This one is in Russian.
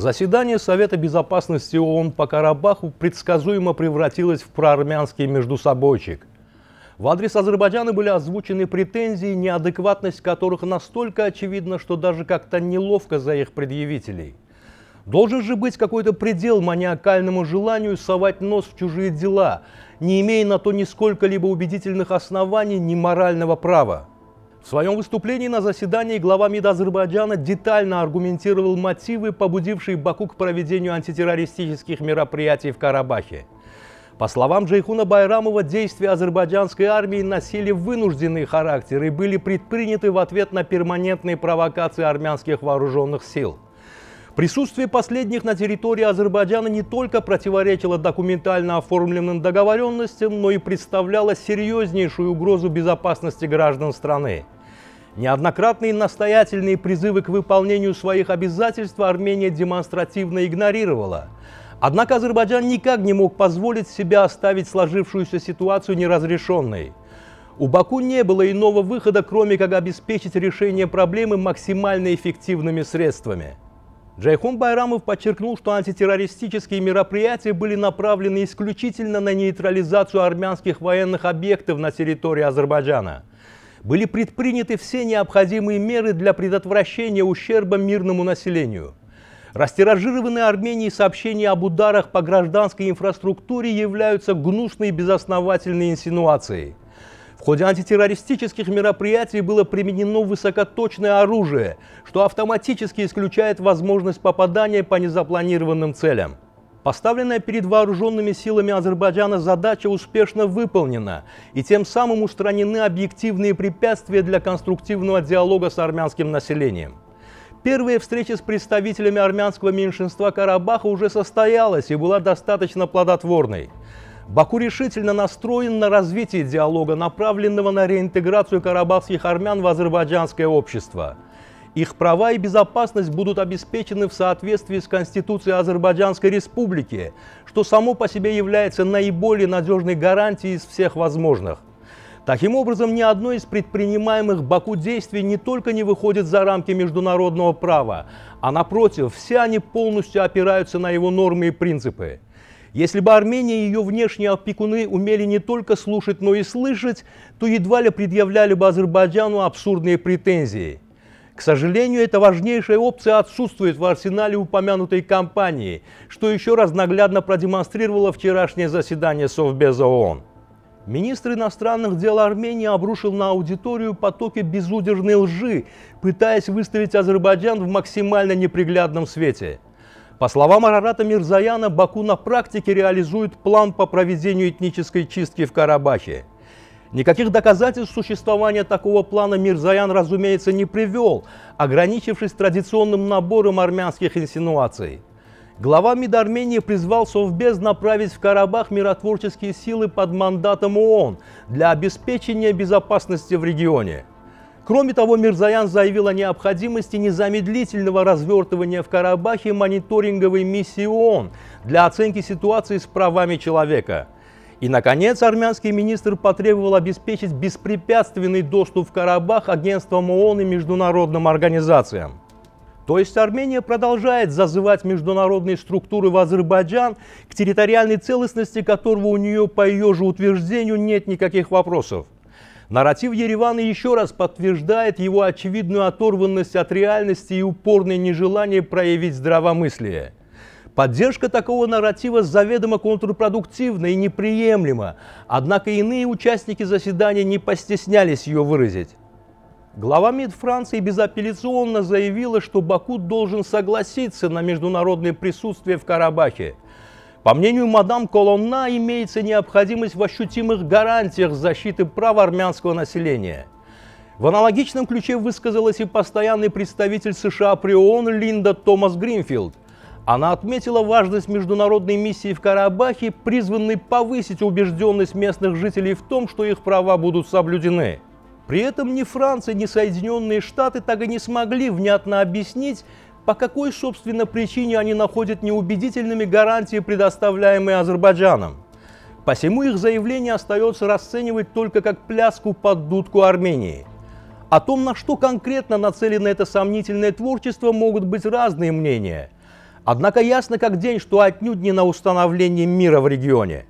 Заседание Совета Безопасности ООН по Карабаху предсказуемо превратилось в проармянский междусобойчик. В адрес Азербайджана были озвучены претензии, неадекватность которых настолько очевидна, что даже как-то неловко за их предъявителей. Должен же быть какой-то предел маниакальному желанию совать нос в чужие дела, не имея на то ни сколько либо убедительных оснований, ни морального права. В своем выступлении на заседании глава МИД Азербайджана детально аргументировал мотивы, побудившие Баку к проведению антитеррористических мероприятий в Карабахе. По словам Джейхуна Байрамова, действия азербайджанской армии носили вынужденный характер и были предприняты в ответ на перманентные провокации армянских вооруженных сил – Присутствие последних на территории Азербайджана не только противоречило документально оформленным договоренностям, но и представляло серьезнейшую угрозу безопасности граждан страны. Неоднократные настоятельные призывы к выполнению своих обязательств Армения демонстративно игнорировала. Однако Азербайджан никак не мог позволить себя оставить сложившуюся ситуацию неразрешенной. У Баку не было иного выхода, кроме как обеспечить решение проблемы максимально эффективными средствами. Джайхун Байрамов подчеркнул, что антитеррористические мероприятия были направлены исключительно на нейтрализацию армянских военных объектов на территории Азербайджана. Были предприняты все необходимые меры для предотвращения ущерба мирному населению. Растиражированные Армении сообщения об ударах по гражданской инфраструктуре являются гнусной и безосновательной инсинуацией – в ходе антитеррористических мероприятий было применено высокоточное оружие, что автоматически исключает возможность попадания по незапланированным целям. Поставленная перед вооруженными силами Азербайджана задача успешно выполнена, и тем самым устранены объективные препятствия для конструктивного диалога с армянским населением. Первая встреча с представителями армянского меньшинства Карабаха уже состоялась и была достаточно плодотворной. Баку решительно настроен на развитие диалога, направленного на реинтеграцию карабахских армян в азербайджанское общество. Их права и безопасность будут обеспечены в соответствии с Конституцией Азербайджанской Республики, что само по себе является наиболее надежной гарантией из всех возможных. Таким образом, ни одно из предпринимаемых Баку действий не только не выходит за рамки международного права, а напротив, все они полностью опираются на его нормы и принципы. Если бы Армения и ее внешние опекуны умели не только слушать, но и слышать, то едва ли предъявляли бы Азербайджану абсурдные претензии. К сожалению, эта важнейшая опция отсутствует в арсенале упомянутой компании, что еще раз наглядно продемонстрировало вчерашнее заседание Совбеза ООН. Министр иностранных дел Армении обрушил на аудиторию потоки безудержной лжи, пытаясь выставить Азербайджан в максимально неприглядном свете – по словам Арарата Мирзаяна, Баку на практике реализует план по проведению этнической чистки в Карабахе. Никаких доказательств существования такого плана Мирзаян, разумеется, не привел, ограничившись традиционным набором армянских инсинуаций. Глава МИД Армении призвал Совбез направить в Карабах миротворческие силы под мандатом ООН для обеспечения безопасности в регионе – Кроме того, Мирзаян заявил о необходимости незамедлительного развертывания в Карабахе мониторинговой миссии ООН для оценки ситуации с правами человека. И, наконец, армянский министр потребовал обеспечить беспрепятственный доступ в Карабах агентствам ООН и международным организациям. То есть Армения продолжает зазывать международные структуры в Азербайджан, к территориальной целостности которого у нее, по ее же утверждению, нет никаких вопросов. Нарратив Еревана еще раз подтверждает его очевидную оторванность от реальности и упорное нежелание проявить здравомыслие. Поддержка такого нарратива заведомо контрпродуктивна и неприемлема, однако иные участники заседания не постеснялись ее выразить. Глава МИД Франции безапелляционно заявила, что Баку должен согласиться на международное присутствие в Карабахе – по мнению мадам Колонна, имеется необходимость в ощутимых гарантиях защиты прав армянского населения. В аналогичном ключе высказалась и постоянный представитель США при ООН Линда Томас Гринфилд. Она отметила важность международной миссии в Карабахе, призванной повысить убежденность местных жителей в том, что их права будут соблюдены. При этом ни Франция, ни Соединенные Штаты так и не смогли внятно объяснить, по какой, собственно, причине они находят неубедительными гарантии, предоставляемые Азербайджаном. Посему их заявление остается расценивать только как пляску под дудку Армении. О том, на что конкретно нацелено это сомнительное творчество, могут быть разные мнения. Однако ясно как день, что отнюдь не на установление мира в регионе –